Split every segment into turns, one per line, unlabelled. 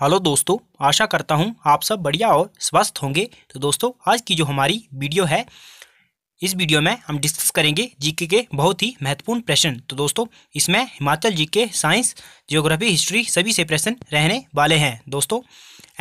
hello दोस्तों आशा करता हूँ आप सब बढ़िया और स्वस्थ होंगे तो दोस्तों आज की जो हमारी वीडियो है इस वीडियो में हम डिस्कस करेंगे जीके के बहुत ही महत्वपूर्ण प्रश्न तो दोस्तों इसमें Himachal GK science geography history सभी से प्रश्न रहने वाले हैं दोस्तों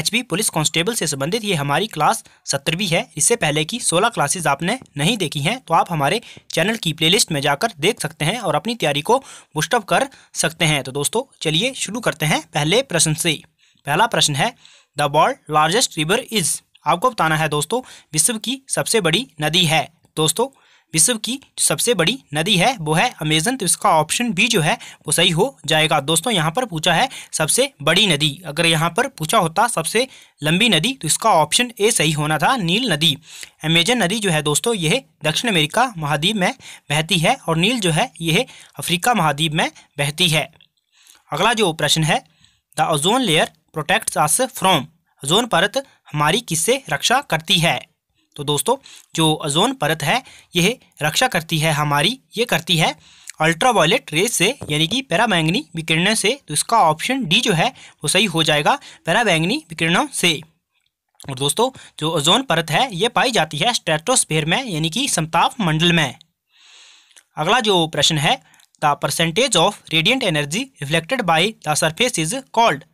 एचपी पुलिस कांस्टेबल से संबंधित ये हमारी क्लास सत्रहवीं है इससे पहले की सोलह क्लासेज आपने नहीं देखी हैं तो आप हमारे चैनल की प्ले में जाकर देख सकते हैं और अपनी तैयारी को बुस्टअप कर सकते हैं तो दोस्तों चलिए शुरू करते हैं पहले प्रश्न से पहला प्रश्न है the world largest river is आपको बताना है दोस्तों विश्व की सबसे बड़ी नदी है दोस्तों विश्व की सबसे बड़ी नदी है वो है अमेजन तो इसका ऑप्शन बी जो है वो सही हो जाएगा दोस्तों यहाँ पर पूछा है सबसे बड़ी नदी अगर यहाँ पर पूछा होता सबसे लंबी नदी तो इसका ऑप्शन ए सही होना था नील नदी अमेजन नदी जो है दोस्तों यह दक्षिण अमेरिका महाद्वीप में बहती है और नील जो है यह अफ्रीका महाद्वीप में बहती है अगला जो प्रश्न है the ozone layer protect us from ozone परत हमारी किससे रक्षा करती है तो दोस्तों जो ओजोन परत है यह रक्षा करती है हमारी ये करती है अल्ट्रावायलेट रेस से यानी कि पैराबैंगनी विकिरणों से तो इसका ऑप्शन डी जो है वो सही हो जाएगा पैराबैंगनी विकिरणों से और दोस्तों जो ओजोन परत है ये पाई जाती है स्ट्रेटोस्फेयर में यानी कि समताप मंडल में अगला जो प्रश्न है the percentage of radiant energy reflected by the surface is called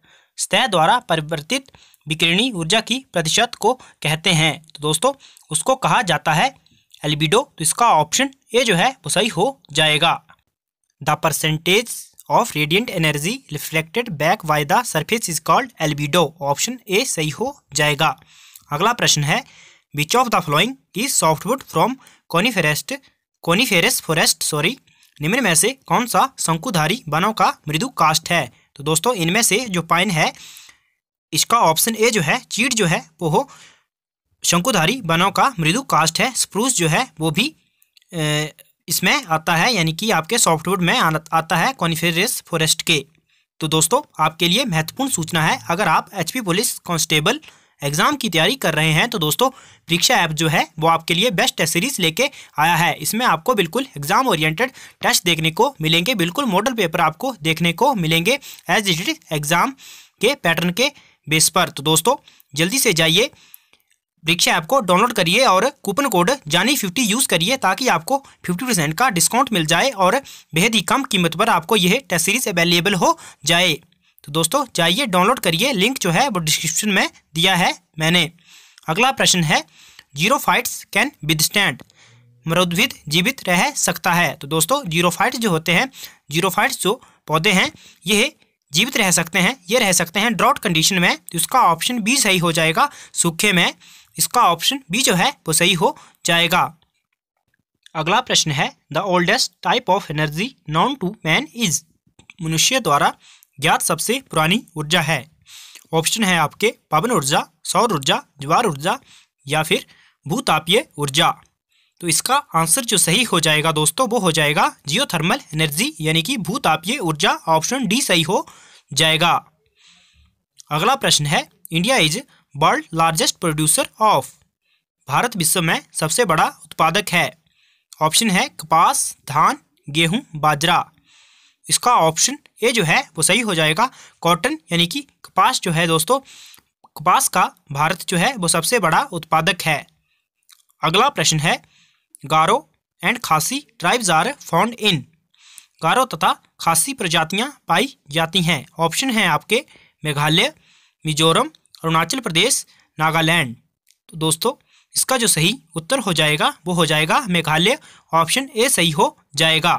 सतह द्वारा परिवर्तित विकिरणी ऊर्जा की प्रतिशत को कहते हैं तो दोस्तों उसको कहा जाता है एल्बिडो तो इसका ऑप्शन ए जो है वो सही हो जाएगा the percentage of radiant energy reflected back by the surface is called albedo option A सही हो जाएगा अगला प्रश्न है which of the following is softwood from coniferous coniferous forest sorry निम्न में से कौन सा शंकुधारी वनों का मृदु कास्ट है तो दोस्तों इनमें से जो पाइन है इसका ऑप्शन ए जो है चीट जो है वो हो शंकुधारी बनों का मृदु कास्ट है स्प्रूस जो है वो भी इसमें आता है यानी कि आपके सॉफ्टवुड में आता है कॉनिफेरियस फॉरेस्ट के तो दोस्तों आपके लिए महत्वपूर्ण सूचना है अगर आप एचपी पुलिस कांस्टेबल एग्ज़ाम की तैयारी कर रहे हैं तो दोस्तों परीक्षा ऐप जो है वो आपके लिए बेस्ट टेस्ट सीरीज लेके आया है इसमें आपको बिल्कुल एग्ज़ाम ओरिएंटेड टेस्ट देखने को मिलेंगे बिल्कुल मॉडल पेपर आपको देखने को मिलेंगे एज इट एग्ज़ाम के पैटर्न के बेस पर तो दोस्तों जल्दी से जाइए परीक्षा ऐप को डाउनलोड करिए और कूपन कोड जानी फिफ्टी यूज़ करिए ताकि आपको फिफ्टी परसेंट का डिस्काउंट मिल जाए और बेहद ही कम कीमत पर आपको यह टेस्ट सीरीज अवेलेबल हो जाए तो दोस्तों जाइए डाउनलोड करिए लिंक जो है वो डिस्क्रिप्शन में दिया है मैंने अगला प्रश्न है जीरो फाइट्स कैन विदस्टैंड मरुद्भिद जीवित रह सकता है तो दोस्तों जीरो फाइट्स जो होते हैं जीरो फाइट्स जो पौधे हैं ये जीवित रह सकते हैं ये रह सकते हैं ड्रॉट कंडीशन में तो इसका ऑप्शन बी सही हो जाएगा सूखे में इसका ऑप्शन बी जो है वो सही हो जाएगा अगला प्रश्न है the oldest type of energy known to man is मनुष्य द्वारा ज्ञात सबसे पुरानी ऊर्जा है ऑप्शन है आपके पवन ऊर्जा सौर ऊर्जा ज्वार ऊर्जा या फिर भूतापीय ऊर्जा तो इसका आंसर जो सही हो जाएगा दोस्तों वो हो जाएगा जियोथर्मल एनर्जी यानी कि भूतापीय ऊर्जा ऑप्शन डी सही हो जाएगा अगला प्रश्न है India is world largest producer of भारत विश्व में सबसे बड़ा उत्पादक है ऑप्शन है कपास धान गेहूं बाजरा इसका ऑप्शन ए जो है वो सही हो जाएगा कॉटन यानी कि कपास जो है दोस्तों कपास का भारत जो है वो सबसे बड़ा उत्पादक है अगला प्रश्न है Garo and Khasi tribes are found in Garo तथा खासी प्रजातियां पाई जाती हैं ऑप्शन हैं आपके मेघालय मिजोरम अरुणाचल प्रदेश नागालैंड तो दोस्तों इसका जो सही उत्तर हो जाएगा वो हो जाएगा मेघालय ऑप्शन ए सही हो जाएगा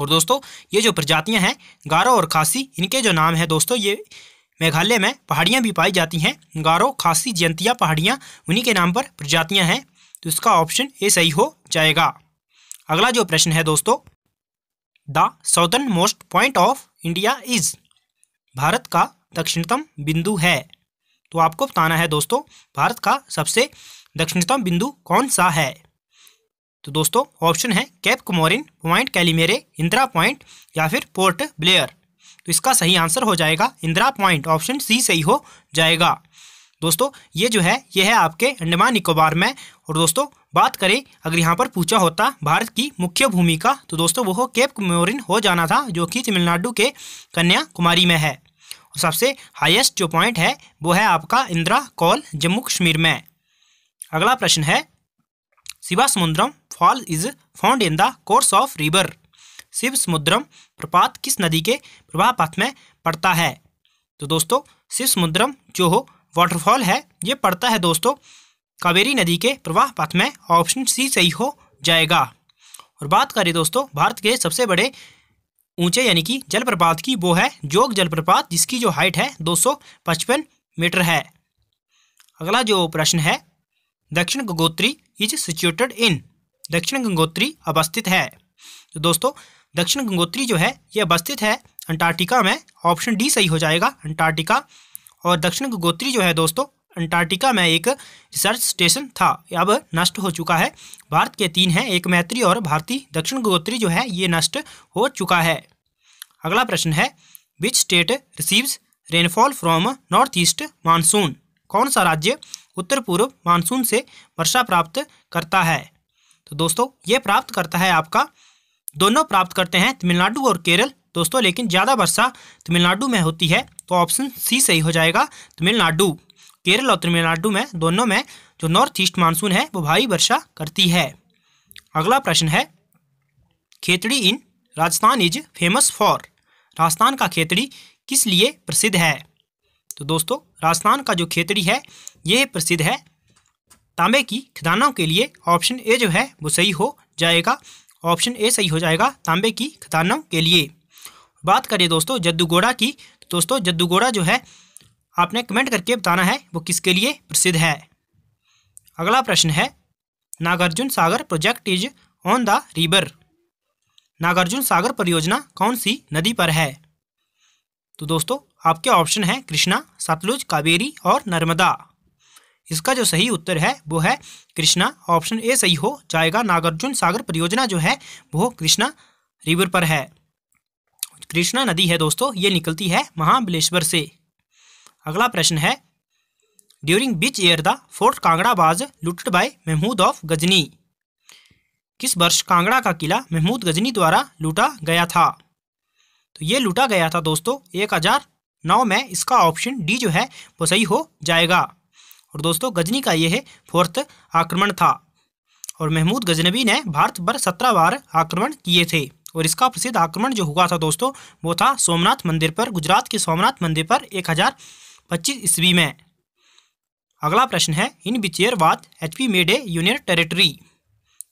और दोस्तों ये जो प्रजातियाँ हैं गारो और खासी इनके जो नाम है दोस्तों ये मेघालय में पहाड़ियाँ भी पाई जाती हैं गारो खासी जयंतिया पहाड़ियाँ उन्हीं के नाम पर प्रजातियाँ हैं तो इसका ऑप्शन ए सही हो जाएगा अगला जो प्रश्न है दोस्तों the southern most point of India is भारत का दक्षिणतम बिंदु है तो आपको बताना है दोस्तों भारत का सबसे दक्षिणतम बिंदु कौन सा है तो दोस्तों ऑप्शन है cape Comorin point Calimere Indira point या फिर पोर्ट ब्लेयर तो इसका सही आंसर हो जाएगा इंदिरा पॉइंट ऑप्शन सी सही हो जाएगा दोस्तों ये जो है ये है आपके अंडमान निकोबार में और दोस्तों बात करें अगर यहाँ पर पूछा होता भारत की मुख्य भूमि का तो दोस्तों वो केप कुमोरिन हो जाना था जो कि तमिलनाडु के कन्याकुमारी में है और सबसे हाईएस्ट जो पॉइंट है वो है आपका इंदिरा कॉल जम्मू कश्मीर में अगला प्रश्न है Shivasamudram fall is found in the course of river Shivasamudram प्रपात किस नदी के प्रवाह पथ में पड़ता है तो दोस्तों शिव समुद्रम जो हो वाटरफॉल है ये पड़ता है दोस्तों कावेरी नदी के प्रवाह पथ में ऑप्शन सी सही हो जाएगा और बात करें दोस्तों भारत के सबसे बड़े ऊंचे यानी कि जलप्रपात की वो है जोग जलप्रपात जिसकी जो हाइट है 255 मीटर है अगला जो प्रश्न है दक्षिण गंगोत्री इज सिचुएटेड इन दक्षिण गंगोत्री अवस्थित है तो दोस्तों दक्षिण गंगोत्री जो है ये अवस्थित है अंटार्कटिका में ऑप्शन डी सही हो जाएगा अंटार्कटिका और दक्षिण गंगोत्री जो है दोस्तों अंटार्कटिका में एक रिसर्च स्टेशन था अब नष्ट हो चुका है भारत के तीन हैं एक मैत्री और भारतीय दक्षिण गंगोत्री जो है ये नष्ट हो चुका है अगला प्रश्न है which state receives rainfall from north east monsoon कौन सा राज्य उत्तर पूर्व मानसून से वर्षा प्राप्त करता है तो दोस्तों ये प्राप्त करता है आपका दोनों प्राप्त करते हैं तमिलनाडु और केरल दोस्तों लेकिन ज़्यादा वर्षा तमिलनाडु में होती है तो ऑप्शन सी सही हो जाएगा तमिलनाडु केरल और तमिलनाडु में दोनों में जो नॉर्थ ईस्ट मानसून है वो भारी वर्षा करती है अगला प्रश्न है Khetri in Rajasthan is famous for Rajasthan का खेतड़ी किस लिए प्रसिद्ध है तो दोस्तों राजस्थान का जो खेतड़ी है यह प्रसिद्ध है तांबे की खदानों के लिए ऑप्शन ए जो है वो सही हो जाएगा ऑप्शन ए सही हो जाएगा तांबे की खदानों के लिए बात करें दोस्तों जद्दूगोड़ा की तो दोस्तों जद्दूगोड़ा जो है आपने कमेंट करके बताना है वो किसके लिए प्रसिद्ध है अगला प्रश्न है Nagarjuna Sagar project is on the river Nagarjuna Sagar परियोजना कौन सी नदी पर है तो दोस्तों आपके ऑप्शन है कृष्णा सतलुज कावेरी और नर्मदा इसका जो सही उत्तर है वो है कृष्णा ऑप्शन ए सही हो जाएगा नागार्जुन सागर परियोजना जो है वो कृष्णा रिवर पर है कृष्णा नदी है दोस्तों ये निकलती है महाबलेश्वर से अगला प्रश्न है during which year the fort Kangra was looted by Mahmud of Ghazni किस वर्ष कांगड़ा का किला महमूद गजनी द्वारा लूटा गया था तो ये लूटा गया था दोस्तों एक हजार नौ में इसका ऑप्शन डी जो है वो सही हो जाएगा और दोस्तों गजनी का ये है फोर्थ आक्रमण था और महमूद गजनबी ने भारत पर सत्रह बार आक्रमण किए थे और इसका प्रसिद्ध आक्रमण जो हुआ था दोस्तों वो था सोमनाथ मंदिर पर गुजरात के सोमनाथ मंदिर पर एक हज़ार पच्चीस ईस्वी में अगला प्रश्न है in which year was H P made a union territory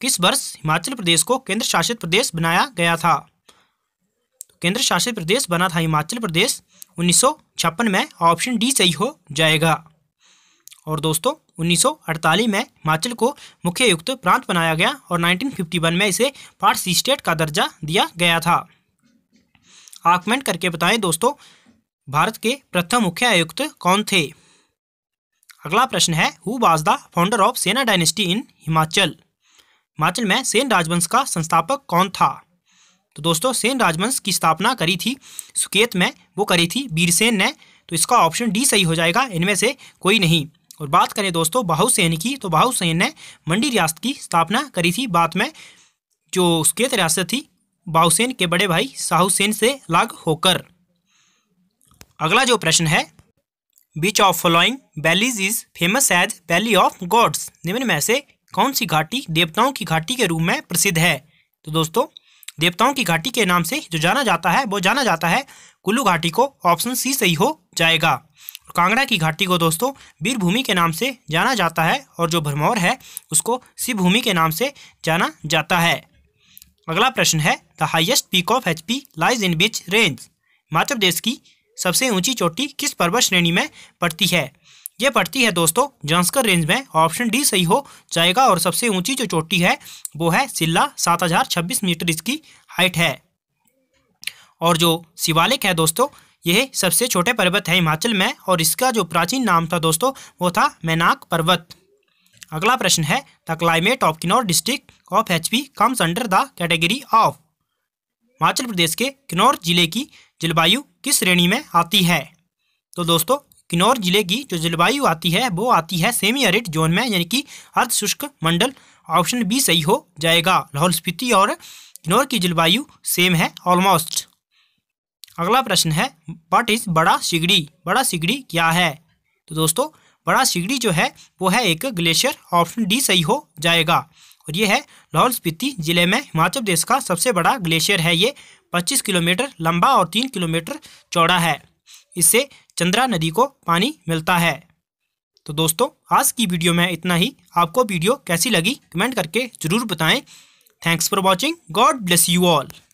किस वर्ष हिमाचल प्रदेश को केंद्र शासित प्रदेश बनाया गया था तो केंद्र शासित प्रदेश बना था हिमाचल प्रदेश उन्नीस में ऑप्शन डी सही हो जाएगा और दोस्तों 1948 में हिमाचल को मुख्य युक्त प्रांत बनाया गया और 1951 में इसे पार्ट स्टेट का दर्जा दिया गया था आप कमेंट करके बताएं दोस्तों भारत के प्रथम मुख्य आयुक्त कौन थे अगला प्रश्न है who was the founder of Sena dynasty in Himachal Himachal में सेन राजवंश का संस्थापक कौन था तो दोस्तों सेन राजवंश की स्थापना करी थी सुकेत में वो करी थी बीरसेन ने तो इसका ऑप्शन डी सही हो जाएगा इनमें से कोई नहीं और बात करें दोस्तों बाहुसैन की तो बाहुसैन ने मंडी रियासत की स्थापना करी थी बाद में जो उसके तो रियासत थी बाहुसेन के बड़े भाई साहुसेन से लाग होकर अगला जो प्रश्न है which of following valleys is famous as valley of gods निम्न में से कौन सी घाटी देवताओं की घाटी के रूप में प्रसिद्ध है तो दोस्तों देवताओं की घाटी के नाम से जो जाना जाता है वो जाना जाता है कुल्लू घाटी को ऑप्शन सी सही हो जाएगा कांगड़ा की घाटी को दोस्तों वीरभूमि के नाम से जाना जाता है और जो भरमौर है उसको शिवभूमि के नाम से जाना जाता है अगला प्रश्न है the highest peak of H P lies in which range Himachal Pradesh की सबसे ऊंची चोटी किस पर्वत श्रेणी में पड़ती है यह पड़ती है दोस्तों जंसकर रेंज में ऑप्शन डी सही हो जाएगा और सबसे ऊंची जो चोटी है वो है सिल्ला सात हजार छब्बीस मीटर इसकी हाइट है और जो शिवालिक है दोस्तों यह सबसे छोटे पर्वत है हिमाचल में और इसका जो प्राचीन नाम था दोस्तों वो था मैनाक पर्वत अगला प्रश्न है the climate of Kinnaur district of H P comes under the category of Himachal Pradesh के किन्नौर जिले की जलवायु किस श्रेणी में आती है तो दोस्तों किन्नौर जिले की जो जलवायु आती है वो आती है सेमी अरिड जोन में यानी कि अर्ध शुष्क मंडल ऑप्शन बी सही हो जाएगा लाहौल स्पीति और किन्नौर की जलवायु सेम है ऑलमोस्ट अगला प्रश्न है वट इज़ बड़ा सिगड़ी बड़ा सिगड़ी क्या है तो दोस्तों बड़ा सिगड़ी जो है वो है एक ग्लेशियर ऑप्शन डी सही हो जाएगा और ये है लाहौल स्पीति जिले में हिमाचल प्रदेश का सबसे बड़ा ग्लेशियर है ये 25 किलोमीटर लंबा और 3 किलोमीटर चौड़ा है इससे चंद्रा नदी को पानी मिलता है तो दोस्तों आज की वीडियो में इतना ही आपको वीडियो कैसी लगी कमेंट करके ज़रूर बताएं thanks for watching God bless you all